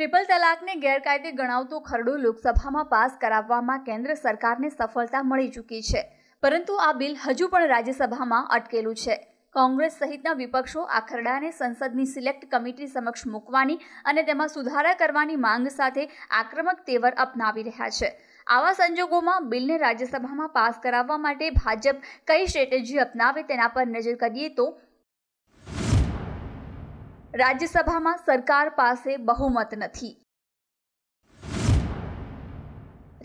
triple તલાકને ગેરકાયદે ગણાવતો ખરડો લોકસભામાં પાસ કરાવવામાં કેન્દ્ર સરકારને સફળતા મળી ચૂકી છે પરંતુ આ બિલ હજુ પણ રાજ્યસભામાં અટકેલું છે કોંગ્રેસ સહિતના વિપક્ષો આ ખરડાને સંસદની સિલેક્ટ કમિટી સમક્ષ મૂકવાની અને તેમાં સુધારા કરવાની માંગ સાથે આક્રમક તેવર અપનાવી રહ્યા છે આવા સંજોગોમાં બિલને રાજ્યસભામાં પાસ કરાવવા માટે ભાજપ કઈ સ્ટ્રેટેજી અપનાવે તેના પર નજર કરીએ તો રાજ્યસભામાં સરકાર પાસે બહુમત નથી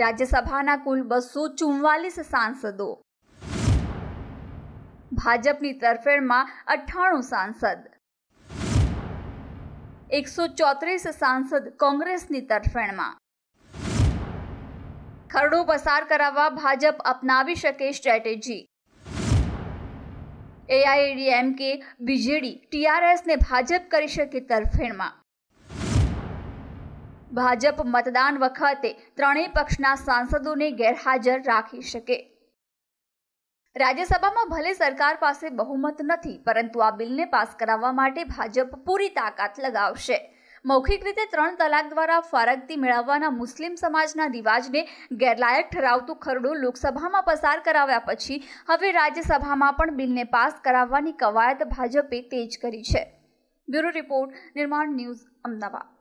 રાજ્યસભાના કુલ બસો ચુમ્વાલીસ સાંસદો ભાજપની તરફેણમાં અઠ્ઠાણું સાંસદ એકસો ચોત્રીસ સાંસદ કોંગ્રેસની તરફેણમાં ખરડો પસાર કરાવવા ભાજપ અપનાવી શકે સ્ટ્રેટેજી એઆઈડીએમકે બીજેડી ટીઆરએસને ભાજપ કરી શકે તરફેણમાં ભાજપ મતદાન વખતે ત્રણેય પક્ષના સાંસદોને ગેરહાજર રાખી શકે રાજ્યસભામાં ભલે સરકાર પાસે બહુમત નથી પરંતુ આ બિલને પાસ કરાવવા માટે ભાજપ પૂરી તાકાત લગાવશે મૌખિક રીતે ત્રણ તલાક દ્વારા ફારગતી મેળવવાના મુસ્લિમ સમાજના રિવાજને ગેરલાયક ઠરાવતું ખરડું લોકસભામાં પસાર કરાવ્યા પછી હવે રાજ્યસભામાં પણ બિલને પાસ કરાવવાની કવાયત ભાજપે તેજ કરી છે bureau report Nirman news Ahmedabad